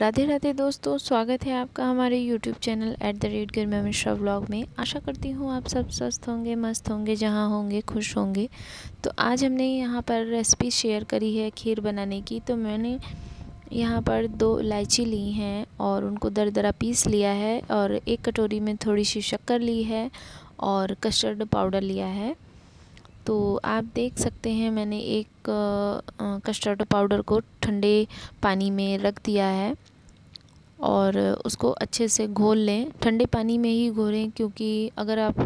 राधे राधे दोस्तों स्वागत है आपका हमारे YouTube channel at the rate गिर मिश्रा ब्लॉग में आशा करती हूँ आप सब स्वस्थ होंगे मस्त होंगे जहाँ होंगे खुश होंगे तो आज हमने यहाँ पर रेसिपी शेयर करी है खीर बनाने की तो मैंने यहाँ पर दो इलायची ली हैं और उनको दर दरा पीस लिया है और एक कटोरी में थोड़ी सी शक्कर ली है और कस्टर्ड पाउडर लिया है तो आप देख सकते हैं मैंने एक कस्टर्ड पाउडर को ठंडे पानी में रख दिया है और उसको अच्छे से घोल लें ठंडे पानी में ही घोलें क्योंकि अगर आप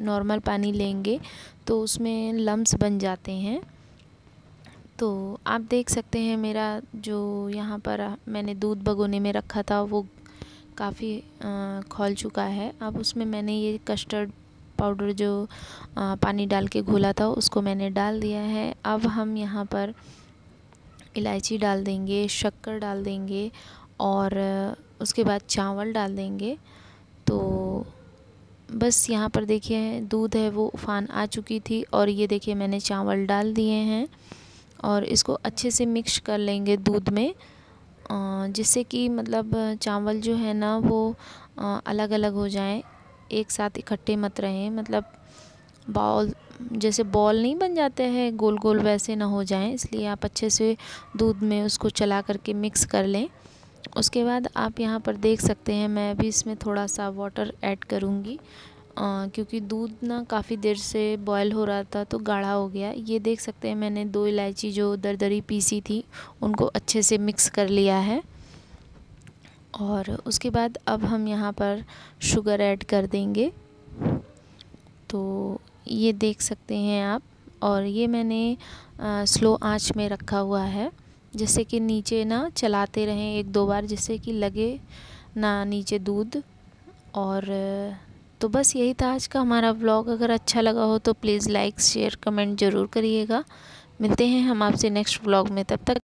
नॉर्मल पानी लेंगे तो उसमें लम्स बन जाते हैं तो आप देख सकते हैं मेरा जो यहाँ पर मैंने दूध भगोने में रखा था वो काफ़ी खोल चुका है अब उसमें मैंने ये कस्टर्ड पाउडर जो पानी डाल के घोला था उसको मैंने डाल दिया है अब हम यहाँ पर इलायची डाल देंगे शक्कर डाल देंगे और उसके बाद चावल डाल देंगे तो बस यहाँ पर देखिए दूध है वो उफान आ चुकी थी और ये देखिए मैंने चावल डाल दिए हैं और इसको अच्छे से मिक्स कर लेंगे दूध में जिससे कि मतलब चावल जो है ना वो अलग अलग हो जाएं एक साथ इकट्ठे मत रहें मतलब बॉल जैसे बॉल नहीं बन जाते हैं गोल गोल वैसे ना हो जाएं इसलिए आप अच्छे से दूध में उसको चला करके मिक्स कर लें उसके बाद आप यहाँ पर देख सकते हैं मैं भी इसमें थोड़ा सा वाटर ऐड करूँगी क्योंकि दूध ना काफ़ी देर से बॉयल हो रहा था तो गाढ़ा हो गया ये देख सकते हैं मैंने दो इलायची जो दरदरी पीसी थी उनको अच्छे से मिक्स कर लिया है और उसके बाद अब हम यहाँ पर शुगर ऐड कर देंगे तो ये देख सकते हैं आप और ये मैंने आ, स्लो आंच में रखा हुआ है जैसे कि नीचे ना चलाते रहें एक दो बार जिससे कि लगे ना नीचे दूध और तो बस यही था आज का हमारा ब्लॉग अगर अच्छा लगा हो तो प्लीज़ लाइक शेयर कमेंट ज़रूर करिएगा मिलते हैं हम आपसे नेक्स्ट ब्लॉग में तब तक